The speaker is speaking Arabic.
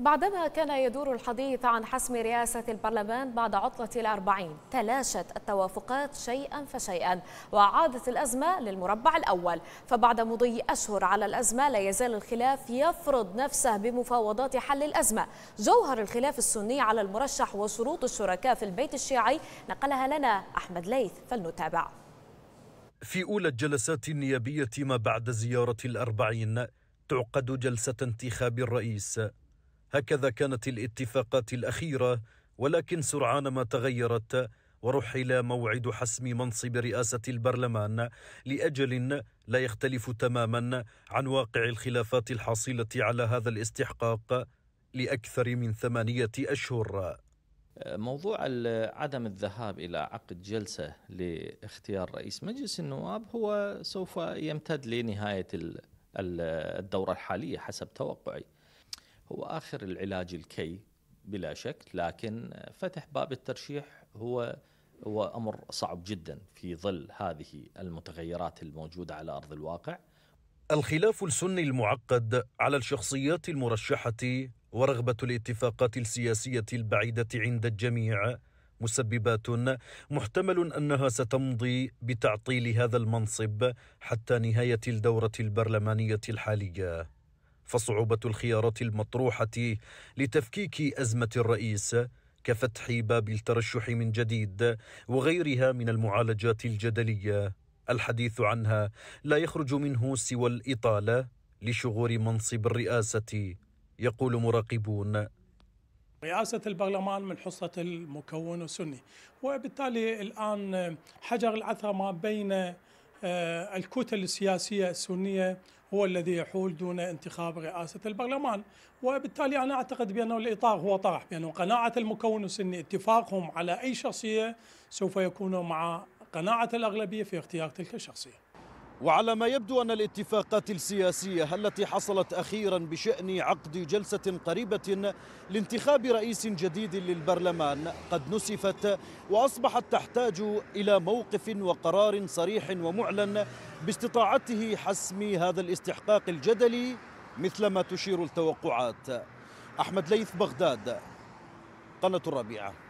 بعدما كان يدور الحديث عن حسم رئاسة البرلمان بعد عطلة الأربعين تلاشت التوافقات شيئا فشيئا وعادت الأزمة للمربع الأول فبعد مضي أشهر على الأزمة لا يزال الخلاف يفرض نفسه بمفاوضات حل الأزمة جوهر الخلاف السني على المرشح وشروط الشركاء في البيت الشيعي نقلها لنا أحمد ليث فلنتابع في أولى الجلسات النيابية ما بعد زيارة الأربعين تعقد جلسة انتخاب الرئيس هكذا كانت الاتفاقات الاخيره ولكن سرعان ما تغيرت ورحل موعد حسم منصب رئاسه البرلمان لاجل لا يختلف تماما عن واقع الخلافات الحاصله على هذا الاستحقاق لاكثر من ثمانيه اشهر موضوع عدم الذهاب الى عقد جلسه لاختيار رئيس مجلس النواب هو سوف يمتد لنهايه الدوره الحاليه حسب توقعي هو آخر العلاج الكي بلا شك لكن فتح باب الترشيح هو هو أمر صعب جدا في ظل هذه المتغيرات الموجودة على أرض الواقع الخلاف السني المعقد على الشخصيات المرشحة ورغبة الاتفاقات السياسية البعيدة عند الجميع مسببات محتمل انها ستمضي بتعطيل هذا المنصب حتى نهايه الدوره البرلمانيه الحاليه فصعوبة الخيارات المطروحة لتفكيك أزمة الرئيس كفتح باب الترشح من جديد وغيرها من المعالجات الجدلية الحديث عنها لا يخرج منه سوى الإطالة لشغور منصب الرئاسة يقول مراقبون رئاسة البرلمان من حصة المكون السني وبالتالي الآن حجر العثرة ما بين آه، الكتل السياسية السنية هو الذي يحول دون انتخاب رئاسة البرلمان وبالتالي أنا أعتقد بأنه الإطار هو طرح بأنه قناعة المكون السني اتفاقهم على أي شخصية سوف يكون مع قناعة الأغلبية في اختيار تلك الشخصية وعلى ما يبدو أن الاتفاقات السياسية التي حصلت أخيرا بشأن عقد جلسة قريبة لانتخاب رئيس جديد للبرلمان قد نسفت وأصبحت تحتاج إلى موقف وقرار صريح ومعلن باستطاعته حسم هذا الاستحقاق الجدلي مثلما تشير التوقعات أحمد ليث بغداد قناة الربيعة